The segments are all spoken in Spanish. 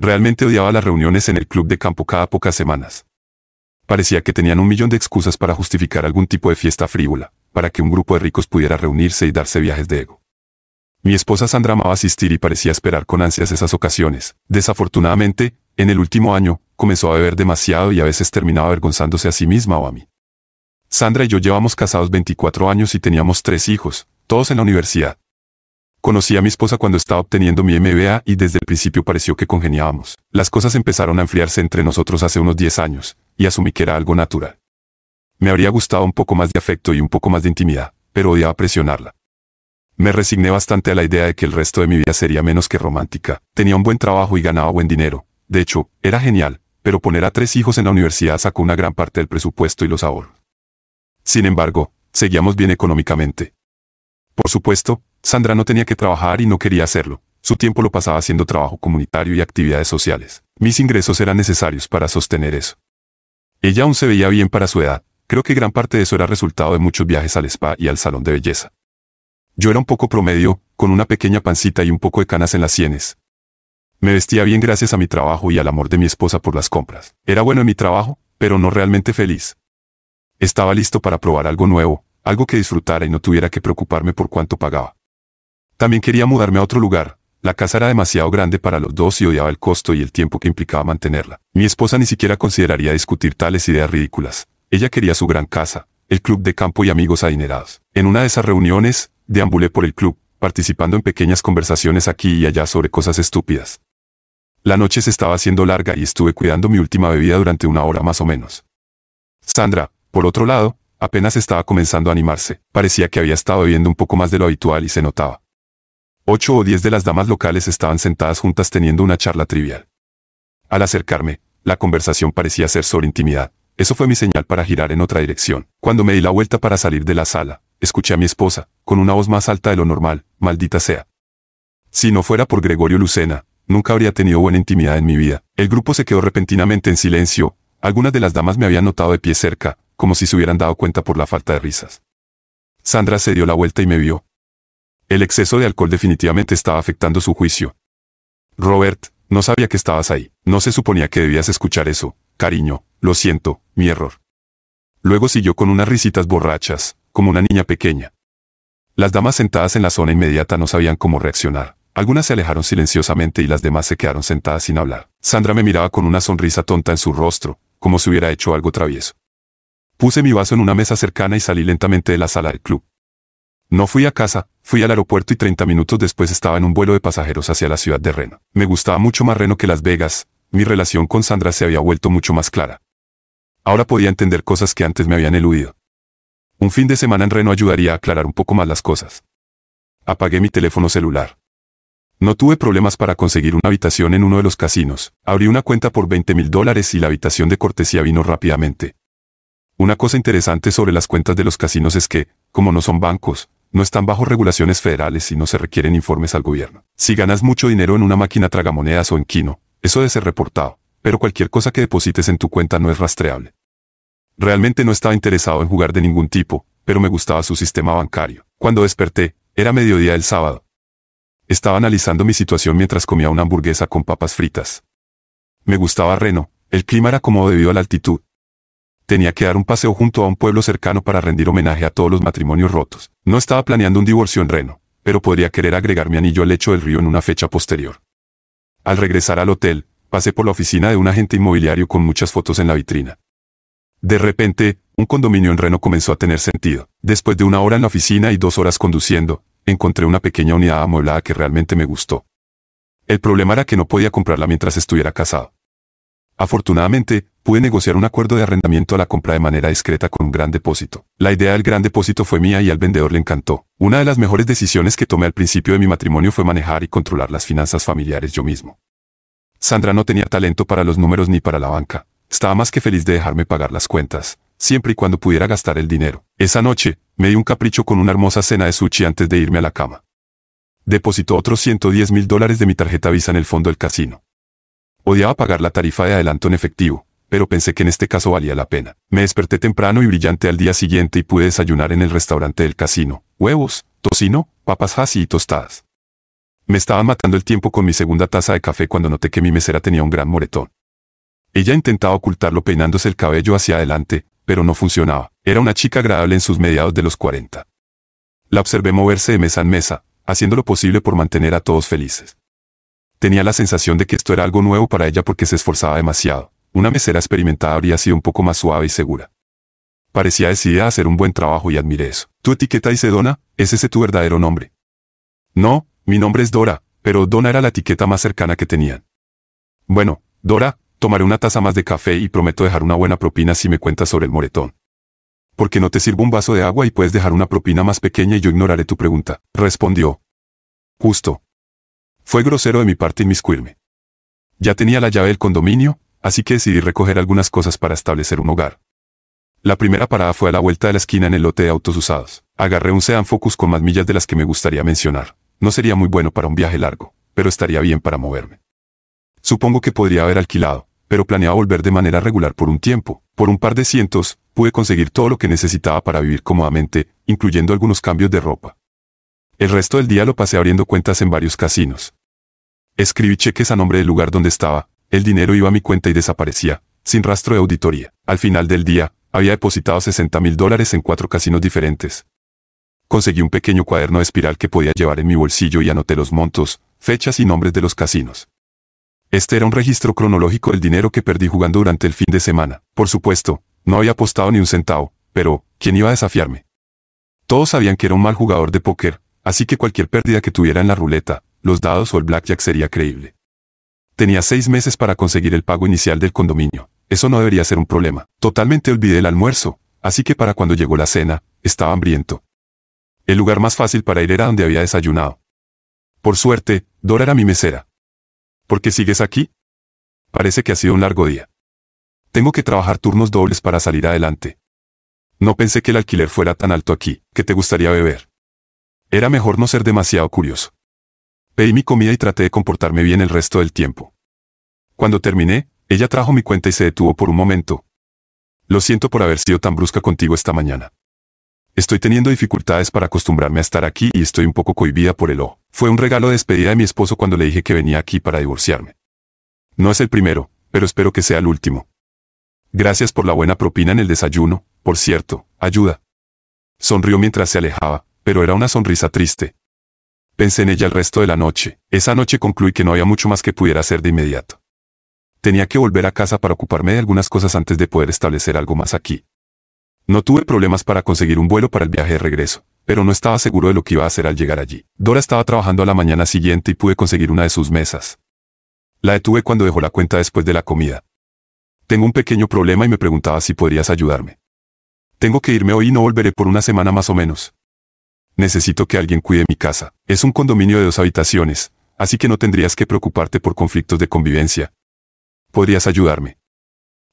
Realmente odiaba las reuniones en el club de campo cada pocas semanas. Parecía que tenían un millón de excusas para justificar algún tipo de fiesta frívola, para que un grupo de ricos pudiera reunirse y darse viajes de ego. Mi esposa Sandra amaba asistir y parecía esperar con ansias esas ocasiones. Desafortunadamente, en el último año, comenzó a beber demasiado y a veces terminaba avergonzándose a sí misma o a mí. Sandra y yo llevamos casados 24 años y teníamos tres hijos, todos en la universidad, Conocí a mi esposa cuando estaba obteniendo mi MBA y desde el principio pareció que congeniábamos. Las cosas empezaron a enfriarse entre nosotros hace unos 10 años, y asumí que era algo natural. Me habría gustado un poco más de afecto y un poco más de intimidad, pero odiaba presionarla. Me resigné bastante a la idea de que el resto de mi vida sería menos que romántica. Tenía un buen trabajo y ganaba buen dinero. De hecho, era genial, pero poner a tres hijos en la universidad sacó una gran parte del presupuesto y los ahorros. Sin embargo, seguíamos bien económicamente, por supuesto, Sandra no tenía que trabajar y no quería hacerlo. Su tiempo lo pasaba haciendo trabajo comunitario y actividades sociales. Mis ingresos eran necesarios para sostener eso. Ella aún se veía bien para su edad. Creo que gran parte de eso era resultado de muchos viajes al spa y al salón de belleza. Yo era un poco promedio, con una pequeña pancita y un poco de canas en las sienes. Me vestía bien gracias a mi trabajo y al amor de mi esposa por las compras. Era bueno en mi trabajo, pero no realmente feliz. Estaba listo para probar algo nuevo, algo que disfrutara y no tuviera que preocuparme por cuánto pagaba. También quería mudarme a otro lugar, la casa era demasiado grande para los dos y odiaba el costo y el tiempo que implicaba mantenerla. Mi esposa ni siquiera consideraría discutir tales ideas ridículas. Ella quería su gran casa, el club de campo y amigos adinerados. En una de esas reuniones, deambulé por el club, participando en pequeñas conversaciones aquí y allá sobre cosas estúpidas. La noche se estaba haciendo larga y estuve cuidando mi última bebida durante una hora más o menos. Sandra, por otro lado, Apenas estaba comenzando a animarse, parecía que había estado bebiendo un poco más de lo habitual y se notaba. Ocho o diez de las damas locales estaban sentadas juntas teniendo una charla trivial. Al acercarme, la conversación parecía ser sobre intimidad. Eso fue mi señal para girar en otra dirección. Cuando me di la vuelta para salir de la sala, escuché a mi esposa, con una voz más alta de lo normal, maldita sea. Si no fuera por Gregorio Lucena, nunca habría tenido buena intimidad en mi vida. El grupo se quedó repentinamente en silencio, algunas de las damas me habían notado de pie cerca, como si se hubieran dado cuenta por la falta de risas. Sandra se dio la vuelta y me vio. El exceso de alcohol definitivamente estaba afectando su juicio. Robert, no sabía que estabas ahí, no se suponía que debías escuchar eso, cariño, lo siento, mi error. Luego siguió con unas risitas borrachas, como una niña pequeña. Las damas sentadas en la zona inmediata no sabían cómo reaccionar. Algunas se alejaron silenciosamente y las demás se quedaron sentadas sin hablar. Sandra me miraba con una sonrisa tonta en su rostro, como si hubiera hecho algo travieso. Puse mi vaso en una mesa cercana y salí lentamente de la sala del club. No fui a casa, fui al aeropuerto y 30 minutos después estaba en un vuelo de pasajeros hacia la ciudad de Reno. Me gustaba mucho más Reno que Las Vegas, mi relación con Sandra se había vuelto mucho más clara. Ahora podía entender cosas que antes me habían eludido. Un fin de semana en Reno ayudaría a aclarar un poco más las cosas. Apagué mi teléfono celular. No tuve problemas para conseguir una habitación en uno de los casinos. Abrí una cuenta por 20 mil dólares y la habitación de cortesía vino rápidamente. Una cosa interesante sobre las cuentas de los casinos es que, como no son bancos, no están bajo regulaciones federales y no se requieren informes al gobierno. Si ganas mucho dinero en una máquina tragamonedas o en Kino, eso debe ser reportado, pero cualquier cosa que deposites en tu cuenta no es rastreable. Realmente no estaba interesado en jugar de ningún tipo, pero me gustaba su sistema bancario. Cuando desperté, era mediodía del sábado. Estaba analizando mi situación mientras comía una hamburguesa con papas fritas. Me gustaba Reno, el clima era cómodo debido a la altitud, tenía que dar un paseo junto a un pueblo cercano para rendir homenaje a todos los matrimonios rotos. No estaba planeando un divorcio en Reno, pero podría querer agregar mi anillo al lecho del río en una fecha posterior. Al regresar al hotel, pasé por la oficina de un agente inmobiliario con muchas fotos en la vitrina. De repente, un condominio en Reno comenzó a tener sentido. Después de una hora en la oficina y dos horas conduciendo, encontré una pequeña unidad amueblada que realmente me gustó. El problema era que no podía comprarla mientras estuviera casado. Afortunadamente, Pude negociar un acuerdo de arrendamiento a la compra de manera discreta con un gran depósito. La idea del gran depósito fue mía y al vendedor le encantó. Una de las mejores decisiones que tomé al principio de mi matrimonio fue manejar y controlar las finanzas familiares yo mismo. Sandra no tenía talento para los números ni para la banca. Estaba más que feliz de dejarme pagar las cuentas, siempre y cuando pudiera gastar el dinero. Esa noche, me di un capricho con una hermosa cena de sushi antes de irme a la cama. Depositó otros 110 mil dólares de mi tarjeta Visa en el fondo del casino. Odiaba pagar la tarifa de adelanto en efectivo, pero pensé que en este caso valía la pena. Me desperté temprano y brillante al día siguiente y pude desayunar en el restaurante del casino. Huevos, tocino, papas hasi y tostadas. Me estaba matando el tiempo con mi segunda taza de café cuando noté que mi mesera tenía un gran moretón. Ella intentaba ocultarlo peinándose el cabello hacia adelante, pero no funcionaba. Era una chica agradable en sus mediados de los 40. La observé moverse de mesa en mesa, haciendo lo posible por mantener a todos felices. Tenía la sensación de que esto era algo nuevo para ella porque se esforzaba demasiado, una mesera experimentada habría sido un poco más suave y segura. Parecía decidida a hacer un buen trabajo y admiré eso. Tu etiqueta dice Dona? ¿es ese tu verdadero nombre? No, mi nombre es Dora, pero Dona era la etiqueta más cercana que tenían. Bueno, Dora, tomaré una taza más de café y prometo dejar una buena propina si me cuentas sobre el moretón. qué no te sirvo un vaso de agua y puedes dejar una propina más pequeña y yo ignoraré tu pregunta, respondió. Justo. Fue grosero de mi parte inmiscuirme. Ya tenía la llave del condominio, así que decidí recoger algunas cosas para establecer un hogar. La primera parada fue a la vuelta de la esquina en el lote de autos usados. Agarré un Sedan Focus con más millas de las que me gustaría mencionar. No sería muy bueno para un viaje largo, pero estaría bien para moverme. Supongo que podría haber alquilado, pero planeaba volver de manera regular por un tiempo. Por un par de cientos, pude conseguir todo lo que necesitaba para vivir cómodamente, incluyendo algunos cambios de ropa. El resto del día lo pasé abriendo cuentas en varios casinos. Escribí cheques a nombre del lugar donde estaba, el dinero iba a mi cuenta y desaparecía, sin rastro de auditoría. Al final del día, había depositado 60 mil dólares en cuatro casinos diferentes. Conseguí un pequeño cuaderno de espiral que podía llevar en mi bolsillo y anoté los montos, fechas y nombres de los casinos. Este era un registro cronológico del dinero que perdí jugando durante el fin de semana. Por supuesto, no había apostado ni un centavo, pero, ¿quién iba a desafiarme? Todos sabían que era un mal jugador de póker, así que cualquier pérdida que tuviera en la ruleta, los dados o el blackjack sería creíble. Tenía seis meses para conseguir el pago inicial del condominio. Eso no debería ser un problema. Totalmente olvidé el almuerzo, así que para cuando llegó la cena, estaba hambriento. El lugar más fácil para ir era donde había desayunado. Por suerte, Dora era mi mesera. ¿Por qué sigues aquí? Parece que ha sido un largo día. Tengo que trabajar turnos dobles para salir adelante. No pensé que el alquiler fuera tan alto aquí, que te gustaría beber. Era mejor no ser demasiado curioso. Pedí mi comida y traté de comportarme bien el resto del tiempo. Cuando terminé, ella trajo mi cuenta y se detuvo por un momento. Lo siento por haber sido tan brusca contigo esta mañana. Estoy teniendo dificultades para acostumbrarme a estar aquí y estoy un poco cohibida por el O. Fue un regalo de despedida de mi esposo cuando le dije que venía aquí para divorciarme. No es el primero, pero espero que sea el último. Gracias por la buena propina en el desayuno, por cierto, ayuda. Sonrió mientras se alejaba, pero era una sonrisa triste. Pensé en ella el resto de la noche. Esa noche concluí que no había mucho más que pudiera hacer de inmediato. Tenía que volver a casa para ocuparme de algunas cosas antes de poder establecer algo más aquí. No tuve problemas para conseguir un vuelo para el viaje de regreso, pero no estaba seguro de lo que iba a hacer al llegar allí. Dora estaba trabajando a la mañana siguiente y pude conseguir una de sus mesas. La detuve cuando dejó la cuenta después de la comida. Tengo un pequeño problema y me preguntaba si podrías ayudarme. Tengo que irme hoy y no volveré por una semana más o menos. Necesito que alguien cuide mi casa. Es un condominio de dos habitaciones, así que no tendrías que preocuparte por conflictos de convivencia. ¿Podrías ayudarme?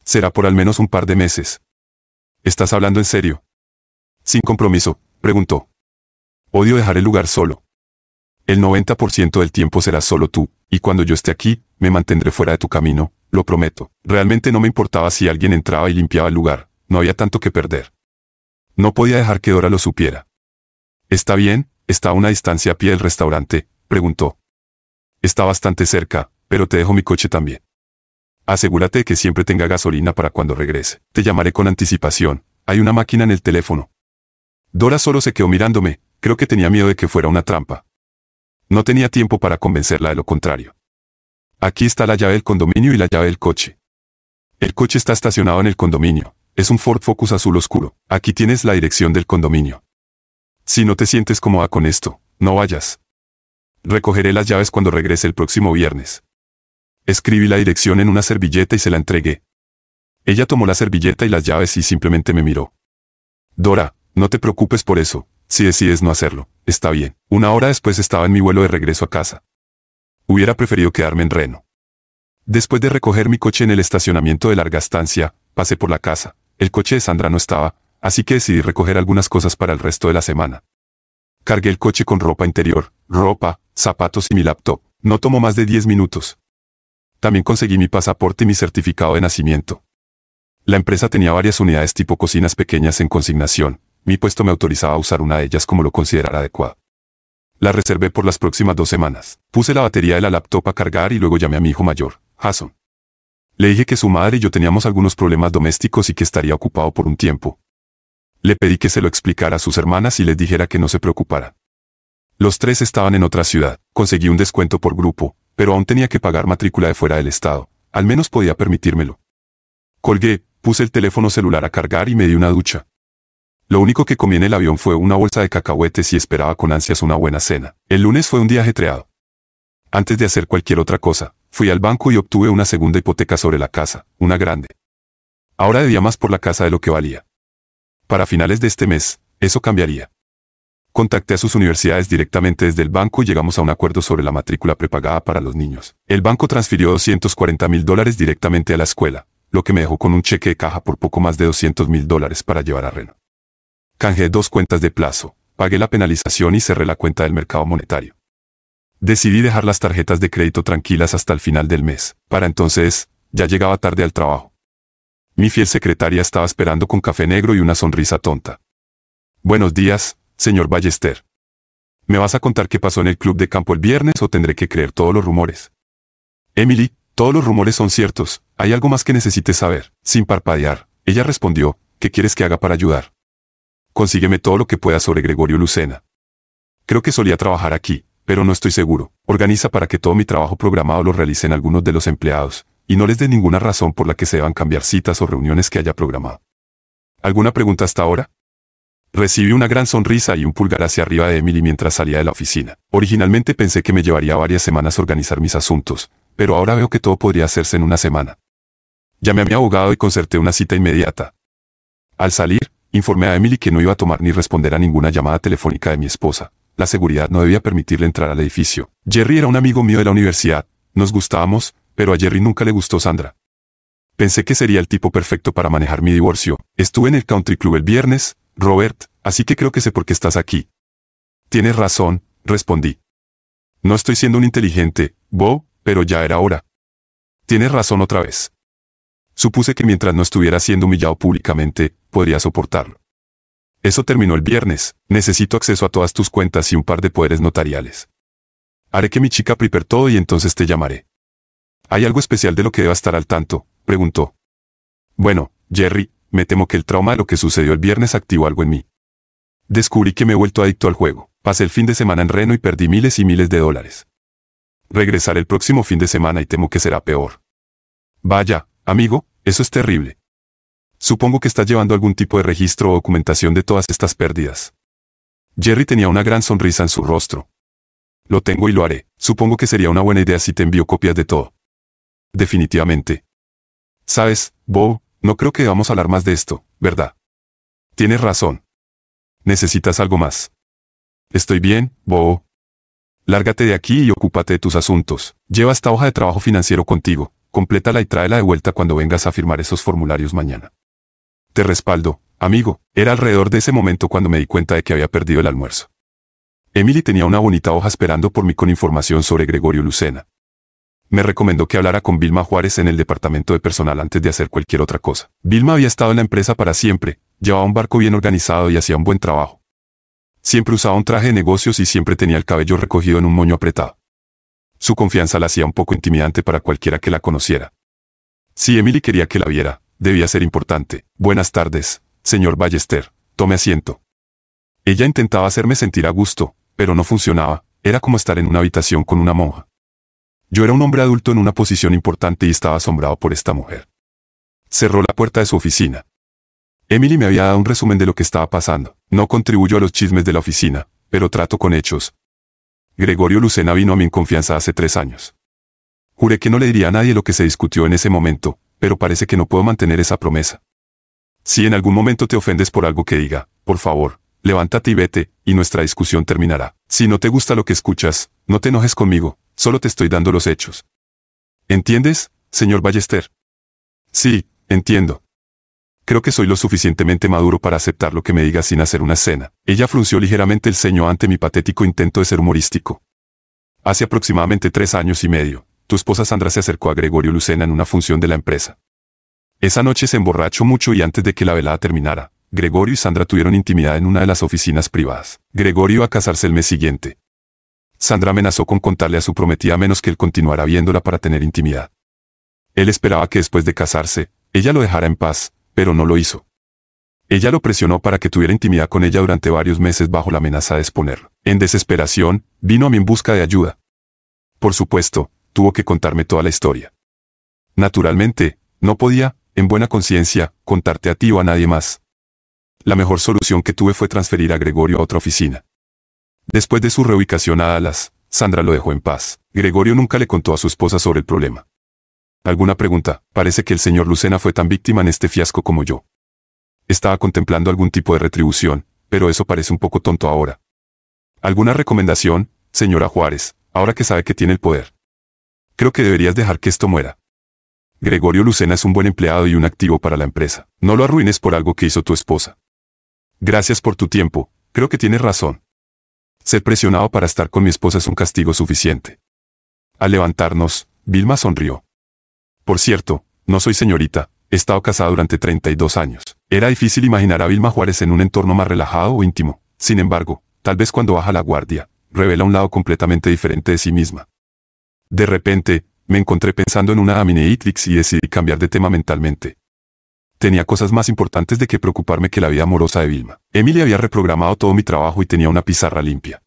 Será por al menos un par de meses. ¿Estás hablando en serio? Sin compromiso, preguntó. Odio dejar el lugar solo. El 90% del tiempo serás solo tú, y cuando yo esté aquí, me mantendré fuera de tu camino, lo prometo. Realmente no me importaba si alguien entraba y limpiaba el lugar, no había tanto que perder. No podía dejar que Dora lo supiera. ¿Está bien? ¿Está a una distancia a pie del restaurante? preguntó. Está bastante cerca, pero te dejo mi coche también. Asegúrate de que siempre tenga gasolina para cuando regrese. Te llamaré con anticipación. Hay una máquina en el teléfono. Dora solo se quedó mirándome, creo que tenía miedo de que fuera una trampa. No tenía tiempo para convencerla de lo contrario. Aquí está la llave del condominio y la llave del coche. El coche está estacionado en el condominio. Es un Ford Focus azul oscuro. Aquí tienes la dirección del condominio. Si no te sientes cómoda con esto, no vayas. Recogeré las llaves cuando regrese el próximo viernes. Escribí la dirección en una servilleta y se la entregué. Ella tomó la servilleta y las llaves y simplemente me miró. Dora, no te preocupes por eso, si decides no hacerlo, está bien. Una hora después estaba en mi vuelo de regreso a casa. Hubiera preferido quedarme en Reno. Después de recoger mi coche en el estacionamiento de larga estancia, pasé por la casa. El coche de Sandra no estaba, así que decidí recoger algunas cosas para el resto de la semana. Cargué el coche con ropa interior, ropa, zapatos y mi laptop. No tomó más de 10 minutos. También conseguí mi pasaporte y mi certificado de nacimiento. La empresa tenía varias unidades tipo cocinas pequeñas en consignación. Mi puesto me autorizaba a usar una de ellas como lo considerara adecuado. La reservé por las próximas dos semanas. Puse la batería de la laptop a cargar y luego llamé a mi hijo mayor, Jason. Le dije que su madre y yo teníamos algunos problemas domésticos y que estaría ocupado por un tiempo, le pedí que se lo explicara a sus hermanas y les dijera que no se preocupara. Los tres estaban en otra ciudad, conseguí un descuento por grupo, pero aún tenía que pagar matrícula de fuera del estado, al menos podía permitírmelo. Colgué, puse el teléfono celular a cargar y me di una ducha. Lo único que comí en el avión fue una bolsa de cacahuetes y esperaba con ansias una buena cena. El lunes fue un día ajetreado. Antes de hacer cualquier otra cosa, fui al banco y obtuve una segunda hipoteca sobre la casa, una grande. Ahora debía más por la casa de lo que valía. Para finales de este mes, eso cambiaría. Contacté a sus universidades directamente desde el banco y llegamos a un acuerdo sobre la matrícula prepagada para los niños. El banco transfirió 240 mil dólares directamente a la escuela, lo que me dejó con un cheque de caja por poco más de 200 mil dólares para llevar a Reno. Canjeé dos cuentas de plazo, pagué la penalización y cerré la cuenta del mercado monetario. Decidí dejar las tarjetas de crédito tranquilas hasta el final del mes. Para entonces, ya llegaba tarde al trabajo. Mi fiel secretaria estaba esperando con café negro y una sonrisa tonta. Buenos días, señor Ballester. ¿Me vas a contar qué pasó en el club de campo el viernes o tendré que creer todos los rumores? Emily, todos los rumores son ciertos, hay algo más que necesites saber. Sin parpadear, ella respondió, ¿qué quieres que haga para ayudar? Consígueme todo lo que pueda sobre Gregorio Lucena. Creo que solía trabajar aquí, pero no estoy seguro. Organiza para que todo mi trabajo programado lo realicen algunos de los empleados, y no les dé ninguna razón por la que se deban cambiar citas o reuniones que haya programado. ¿Alguna pregunta hasta ahora? Recibí una gran sonrisa y un pulgar hacia arriba de Emily mientras salía de la oficina. Originalmente pensé que me llevaría varias semanas organizar mis asuntos, pero ahora veo que todo podría hacerse en una semana. Llamé a mi abogado y concerté una cita inmediata. Al salir, informé a Emily que no iba a tomar ni responder a ninguna llamada telefónica de mi esposa. La seguridad no debía permitirle entrar al edificio. Jerry era un amigo mío de la universidad, nos gustábamos, pero a Jerry nunca le gustó Sandra. Pensé que sería el tipo perfecto para manejar mi divorcio. Estuve en el country club el viernes, Robert, así que creo que sé por qué estás aquí. Tienes razón, respondí. No estoy siendo un inteligente, Bo, pero ya era hora. Tienes razón otra vez. Supuse que mientras no estuviera siendo humillado públicamente, podría soportarlo. Eso terminó el viernes, necesito acceso a todas tus cuentas y un par de poderes notariales. Haré que mi chica prepare todo y entonces te llamaré. ¿Hay algo especial de lo que deba estar al tanto? preguntó. Bueno, Jerry, me temo que el trauma de lo que sucedió el viernes activó algo en mí. Descubrí que me he vuelto adicto al juego. Pasé el fin de semana en Reno y perdí miles y miles de dólares. Regresaré el próximo fin de semana y temo que será peor. Vaya, amigo, eso es terrible. Supongo que estás llevando algún tipo de registro o documentación de todas estas pérdidas. Jerry tenía una gran sonrisa en su rostro. Lo tengo y lo haré. Supongo que sería una buena idea si te envío copias de todo definitivamente. Sabes, Bo, no creo que vamos a hablar más de esto, ¿verdad? Tienes razón. Necesitas algo más. Estoy bien, Bo. Lárgate de aquí y ocúpate de tus asuntos. Lleva esta hoja de trabajo financiero contigo, complétala y tráela de vuelta cuando vengas a firmar esos formularios mañana. Te respaldo, amigo. Era alrededor de ese momento cuando me di cuenta de que había perdido el almuerzo. Emily tenía una bonita hoja esperando por mí con información sobre Gregorio Lucena me recomendó que hablara con Vilma Juárez en el departamento de personal antes de hacer cualquier otra cosa. Vilma había estado en la empresa para siempre, llevaba un barco bien organizado y hacía un buen trabajo. Siempre usaba un traje de negocios y siempre tenía el cabello recogido en un moño apretado. Su confianza la hacía un poco intimidante para cualquiera que la conociera. Si Emily quería que la viera, debía ser importante. Buenas tardes, señor Ballester, tome asiento. Ella intentaba hacerme sentir a gusto, pero no funcionaba, era como estar en una habitación con una monja. Yo era un hombre adulto en una posición importante y estaba asombrado por esta mujer. Cerró la puerta de su oficina. Emily me había dado un resumen de lo que estaba pasando. No contribuyo a los chismes de la oficina, pero trato con hechos. Gregorio Lucena vino a mi confianza hace tres años. Juré que no le diría a nadie lo que se discutió en ese momento, pero parece que no puedo mantener esa promesa. Si en algún momento te ofendes por algo que diga, por favor, levántate y vete, y nuestra discusión terminará. Si no te gusta lo que escuchas, no te enojes conmigo, solo te estoy dando los hechos. ¿Entiendes, señor Ballester? Sí, entiendo. Creo que soy lo suficientemente maduro para aceptar lo que me diga sin hacer una escena. Ella frunció ligeramente el ceño ante mi patético intento de ser humorístico. Hace aproximadamente tres años y medio, tu esposa Sandra se acercó a Gregorio Lucena en una función de la empresa. Esa noche se emborrachó mucho y antes de que la velada terminara, Gregorio y Sandra tuvieron intimidad en una de las oficinas privadas. Gregorio a casarse el mes siguiente, Sandra amenazó con contarle a su prometida menos que él continuara viéndola para tener intimidad. Él esperaba que después de casarse, ella lo dejara en paz, pero no lo hizo. Ella lo presionó para que tuviera intimidad con ella durante varios meses bajo la amenaza de exponerlo. En desesperación, vino a mí en busca de ayuda. Por supuesto, tuvo que contarme toda la historia. Naturalmente, no podía, en buena conciencia, contarte a ti o a nadie más. La mejor solución que tuve fue transferir a Gregorio a otra oficina. Después de su reubicación a Alas, Sandra lo dejó en paz. Gregorio nunca le contó a su esposa sobre el problema. ¿Alguna pregunta? Parece que el señor Lucena fue tan víctima en este fiasco como yo. Estaba contemplando algún tipo de retribución, pero eso parece un poco tonto ahora. ¿Alguna recomendación, señora Juárez, ahora que sabe que tiene el poder? Creo que deberías dejar que esto muera. Gregorio Lucena es un buen empleado y un activo para la empresa. No lo arruines por algo que hizo tu esposa. Gracias por tu tiempo, creo que tienes razón. Ser presionado para estar con mi esposa es un castigo suficiente. Al levantarnos, Vilma sonrió. Por cierto, no soy señorita, he estado casada durante 32 años. Era difícil imaginar a Vilma Juárez en un entorno más relajado o íntimo. Sin embargo, tal vez cuando baja la guardia, revela un lado completamente diferente de sí misma. De repente, me encontré pensando en una Amineitrix y decidí cambiar de tema mentalmente. Tenía cosas más importantes de que preocuparme que la vida amorosa de Vilma. Emily había reprogramado todo mi trabajo y tenía una pizarra limpia.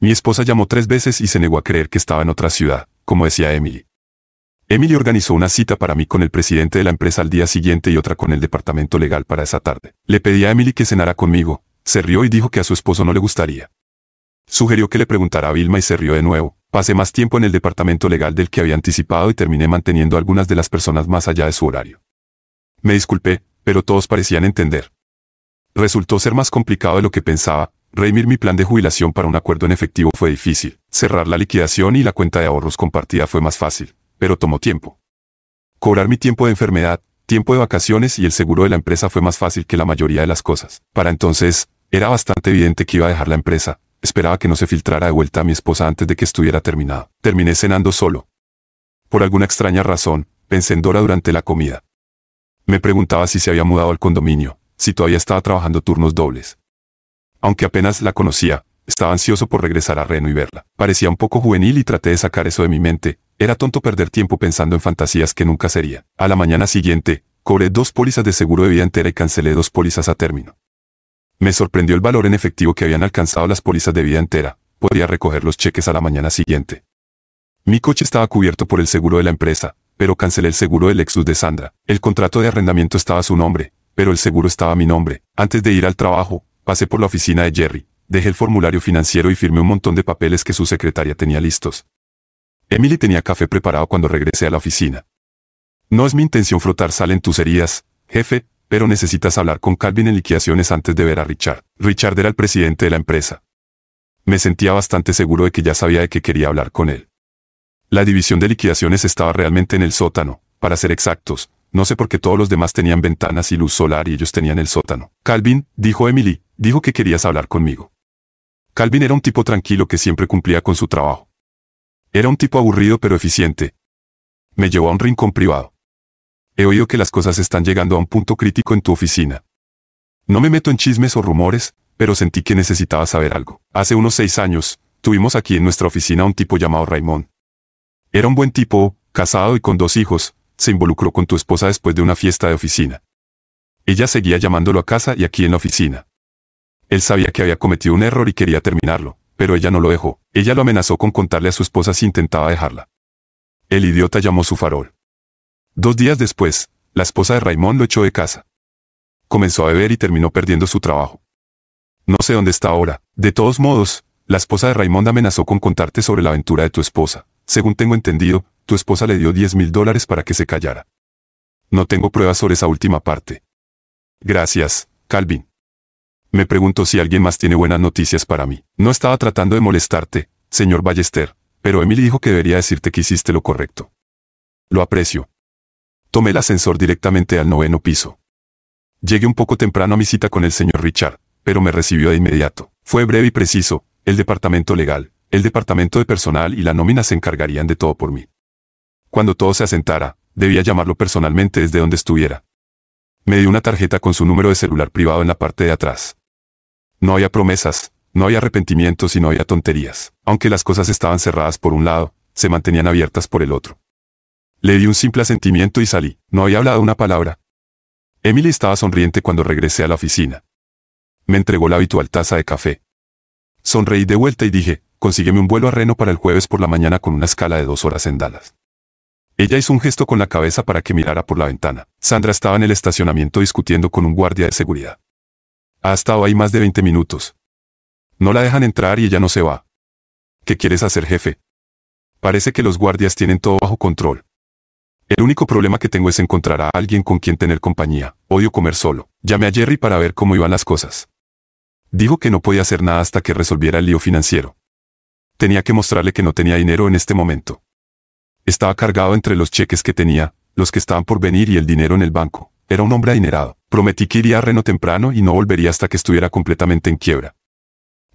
Mi esposa llamó tres veces y se negó a creer que estaba en otra ciudad, como decía Emily. Emily organizó una cita para mí con el presidente de la empresa al día siguiente y otra con el departamento legal para esa tarde. Le pedí a Emily que cenara conmigo, se rió y dijo que a su esposo no le gustaría. Sugirió que le preguntara a Vilma y se rió de nuevo. Pasé más tiempo en el departamento legal del que había anticipado y terminé manteniendo a algunas de las personas más allá de su horario. Me disculpé, pero todos parecían entender. Resultó ser más complicado de lo que pensaba, Reimir mi plan de jubilación para un acuerdo en efectivo fue difícil, cerrar la liquidación y la cuenta de ahorros compartida fue más fácil, pero tomó tiempo. Cobrar mi tiempo de enfermedad, tiempo de vacaciones y el seguro de la empresa fue más fácil que la mayoría de las cosas. Para entonces, era bastante evidente que iba a dejar la empresa, esperaba que no se filtrara de vuelta a mi esposa antes de que estuviera terminado. Terminé cenando solo. Por alguna extraña razón, pensé en Dora durante la comida. Me preguntaba si se había mudado al condominio, si todavía estaba trabajando turnos dobles. Aunque apenas la conocía, estaba ansioso por regresar a Reno y verla. Parecía un poco juvenil y traté de sacar eso de mi mente, era tonto perder tiempo pensando en fantasías que nunca sería. A la mañana siguiente, cobré dos pólizas de seguro de vida entera y cancelé dos pólizas a término. Me sorprendió el valor en efectivo que habían alcanzado las pólizas de vida entera, podría recoger los cheques a la mañana siguiente. Mi coche estaba cubierto por el seguro de la empresa, pero cancelé el seguro del Lexus de Sandra. El contrato de arrendamiento estaba a su nombre, pero el seguro estaba a mi nombre. Antes de ir al trabajo, pasé por la oficina de Jerry, dejé el formulario financiero y firmé un montón de papeles que su secretaria tenía listos. Emily tenía café preparado cuando regresé a la oficina. No es mi intención frotar sal en tus heridas, jefe, pero necesitas hablar con Calvin en liquidaciones antes de ver a Richard. Richard era el presidente de la empresa. Me sentía bastante seguro de que ya sabía de que quería hablar con él. La división de liquidaciones estaba realmente en el sótano, para ser exactos, no sé por qué todos los demás tenían ventanas y luz solar y ellos tenían el sótano. Calvin, dijo Emily, dijo que querías hablar conmigo. Calvin era un tipo tranquilo que siempre cumplía con su trabajo. Era un tipo aburrido pero eficiente. Me llevó a un rincón privado. He oído que las cosas están llegando a un punto crítico en tu oficina. No me meto en chismes o rumores, pero sentí que necesitaba saber algo. Hace unos seis años, tuvimos aquí en nuestra oficina un tipo llamado Raymond. Era un buen tipo, casado y con dos hijos, se involucró con tu esposa después de una fiesta de oficina. Ella seguía llamándolo a casa y aquí en la oficina. Él sabía que había cometido un error y quería terminarlo, pero ella no lo dejó. Ella lo amenazó con contarle a su esposa si intentaba dejarla. El idiota llamó su farol. Dos días después, la esposa de Raimond lo echó de casa. Comenzó a beber y terminó perdiendo su trabajo. No sé dónde está ahora. De todos modos, la esposa de Raimond amenazó con contarte sobre la aventura de tu esposa. Según tengo entendido, tu esposa le dio 10 mil dólares para que se callara. No tengo pruebas sobre esa última parte. Gracias, Calvin. Me pregunto si alguien más tiene buenas noticias para mí. No estaba tratando de molestarte, señor Ballester, pero Emily dijo que debería decirte que hiciste lo correcto. Lo aprecio. Tomé el ascensor directamente al noveno piso. Llegué un poco temprano a mi cita con el señor Richard, pero me recibió de inmediato. Fue breve y preciso, el departamento legal, el departamento de personal y la nómina se encargarían de todo por mí. Cuando todo se asentara, debía llamarlo personalmente desde donde estuviera. Me dio una tarjeta con su número de celular privado en la parte de atrás. No había promesas, no había arrepentimientos y no había tonterías. Aunque las cosas estaban cerradas por un lado, se mantenían abiertas por el otro. Le di un simple asentimiento y salí. No había hablado una palabra. Emily estaba sonriente cuando regresé a la oficina. Me entregó la habitual taza de café. Sonreí de vuelta y dije, consígueme un vuelo a Reno para el jueves por la mañana con una escala de dos horas en Dallas. Ella hizo un gesto con la cabeza para que mirara por la ventana. Sandra estaba en el estacionamiento discutiendo con un guardia de seguridad. Ha estado ahí más de 20 minutos. No la dejan entrar y ella no se va. ¿Qué quieres hacer, jefe? Parece que los guardias tienen todo bajo control. El único problema que tengo es encontrar a alguien con quien tener compañía. Odio comer solo. Llamé a Jerry para ver cómo iban las cosas. Dijo que no podía hacer nada hasta que resolviera el lío financiero. Tenía que mostrarle que no tenía dinero en este momento. Estaba cargado entre los cheques que tenía, los que estaban por venir y el dinero en el banco. Era un hombre adinerado. Prometí que iría a Reno temprano y no volvería hasta que estuviera completamente en quiebra.